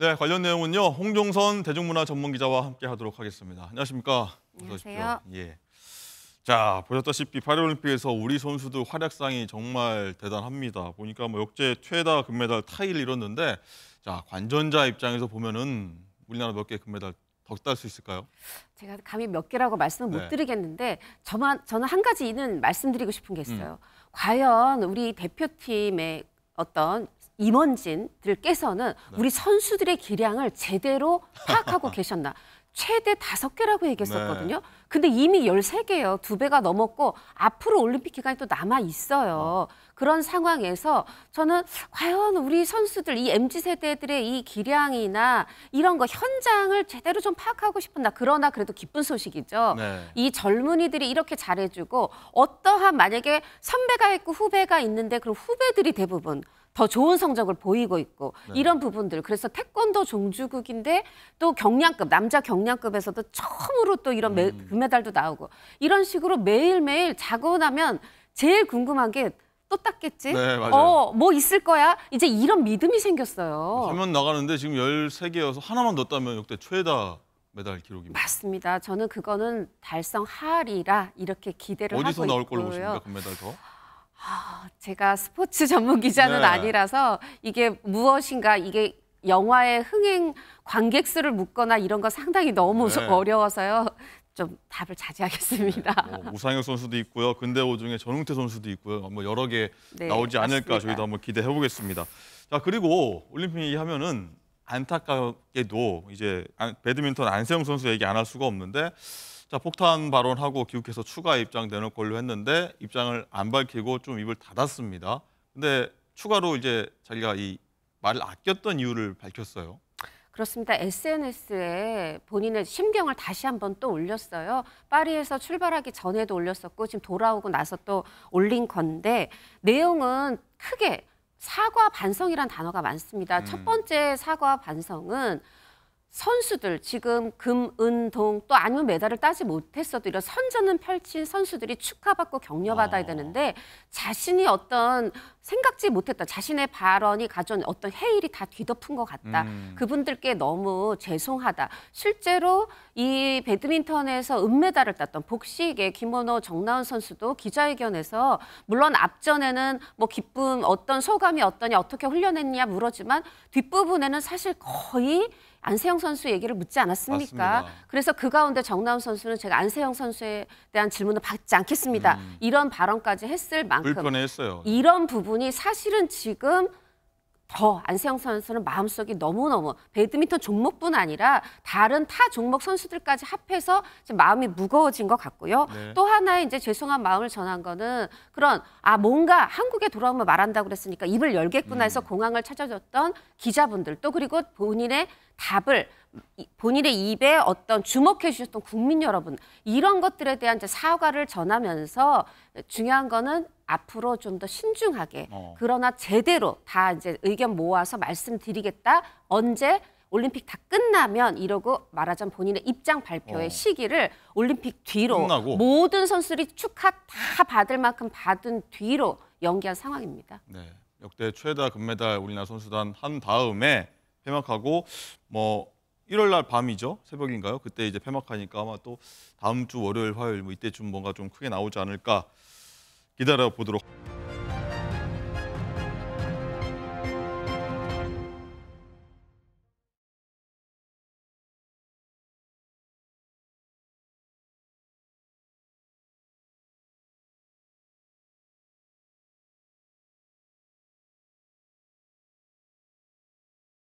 네, 관련 내용은요. 홍종선 대중문화 전문 기자와 함께 하도록 하겠습니다. 안녕하십니까? 안녕하세요. 예. 자, 보셨다시피 파리올림픽에서 우리 선수들 활약상이 정말 대단합니다. 보니까 뭐역제 최다 금메달 타이를 이뤘는데 자, 관전자 입장에서 보면은 우리나라 몇 개 금메달 덕달수 있을까요? 제가 감히 몇 개라고 말씀을 네. 못 드리겠는데 저만 저는 한 가지는 말씀드리고 싶은 게 있어요. 음. 과연 우리 대표팀의 어떤 임원진들께서는 네. 우리 선수들의 기량을 제대로 파악하고 계셨나. 최대 다섯 개라고 얘기했었거든요. 네. 근데 이미 열세 개예요두 배가 넘었고 앞으로 올림픽 기간이 또 남아 있어요. 어. 그런 상황에서 저는 과연 우리 선수들 이 MZ 세대들의 이 기량이나 이런 거 현장을 제대로 좀 파악하고 싶은다. 그러나 그래도 기쁜 소식이죠. 네. 이 젊은이들이 이렇게 잘해주고 어떠한 만약에 선배가 있고 후배가 있는데 그럼 후배들이 대부분 더 좋은 성적을 보이고 있고 네. 이런 부분들 그래서 태권도 종주국인데 또 경량급 남자 경량급에서도 처음으로 또 이런 매, 음. 금메달도 나오고 이런 식으로 매일매일 자고 나면 제일 궁금한 게또 땄겠지? 네, 맞아요. 어, 뭐 있을 거야? 이제 이런 믿음이 생겼어요. 화면 나가는데 지금 13개여서 하나만 넣었다면 역대 최다 메달 기록입니다. 맞습니다. 저는 그거는 달성하리라 이렇게 기대를 하고 있고요. 어디서 나올 걸로 보십니까? 금메달 그 더? 아, 제가 스포츠 전문 기자는 네. 아니라서 이게 무엇인가 이게 영화의 흥행 관객 수를 묻거나 이런 거 상당히 너무 네. 어려워서요. 좀 답을 자제하겠습니다. 네, 뭐 우상혁 선수도 있고요. 근대호 중에 전웅태 선수도 있고요. 뭐 여러 개 네, 나오지 않을까 맞습니다. 저희도 한번 기대해 보겠습니다. 자, 그리고 올림픽 하면은 안타깝게도 이제 아, 배드민턴 안세영 선수 얘기 안 할 수가 없는데 자 폭탄 발언하고 귀국해서 추가 입장 내놓을 걸로 했는데 입장을 안 밝히고 좀 입을 닫았습니다. 근데 추가로 이제 자기가 이 말을 아꼈던 이유를 밝혔어요. 그렇습니다. SNS에 본인의 심경을 다시 한번 또 올렸어요. 파리에서 출발하기 전에도 올렸었고 지금 돌아오고 나서 또 올린 건데 내용은 크게 사과 반성이란 단어가 많습니다. 음. 첫 번째 사과 반성은 선수들 지금 금, 은, 동 또 아니면 메달을 따지 못했어도 이런 선전은 펼친 선수들이 축하받고 격려받아야 어. 되는데 자신이 어떤 생각지 못했던 자신의 발언이 가져온 어떤 해일이 다 뒤덮은 것 같다. 음. 그분들께 너무 죄송하다. 실제로 이 배드민턴에서 은메달을 땄던 복식의 김원호 정나은 선수도 기자회견에서 물론 앞전에는 뭐 기쁨 어떤 소감이 어떠냐 어떻게 훈련했냐 물었지만 뒷부분에는 사실 거의 안세영 선수 얘기를 묻지 않았습니까? 맞습니다. 그래서 그 가운데 정나훈 선수는 제가 안세영 선수에 대한 질문을 받지 않겠습니다. 음. 이런 발언까지 했을 만큼 불편했어요. 이런 부분이 사실은 지금 더 안세영 선수는 마음속이 너무너무 배드민턴 종목뿐 아니라 다른 타 종목 선수들까지 합해서 마음이 무거워진 것 같고요. 네. 또 하나의 이제 죄송한 마음을 전한 거는 그런 아 뭔가 한국에 돌아오면 말한다고 그랬으니까 입을 열겠구나 해서 음. 공항을 찾아줬던 기자분들 또 그리고 본인의 답을 본인의 입에 어떤 주목해 주셨던 국민 여러분 이런 것들에 대한 이제 사과를 전하면서 중요한 거는 앞으로 좀 더 신중하게 어. 그러나 제대로 다 이제 의견 모아서 말씀드리겠다. 언제 올림픽 다 끝나면 이러고 말하자면 본인의 입장 발표의 어. 시기를 올림픽 뒤로 끝나고. 모든 선수들이 축하 다 받을 만큼 받은 뒤로 연기한 상황입니다. 네. 역대 최다 금메달 우리나라 선수단 한 다음에 폐막하고 뭐 1월 날 밤이죠. 새벽인가요? 그때 이제 폐막하니까 아마 또 다음 주 월요일 화요일 뭐 이때쯤 뭔가 좀 크게 나오지 않을까 기다려 보도록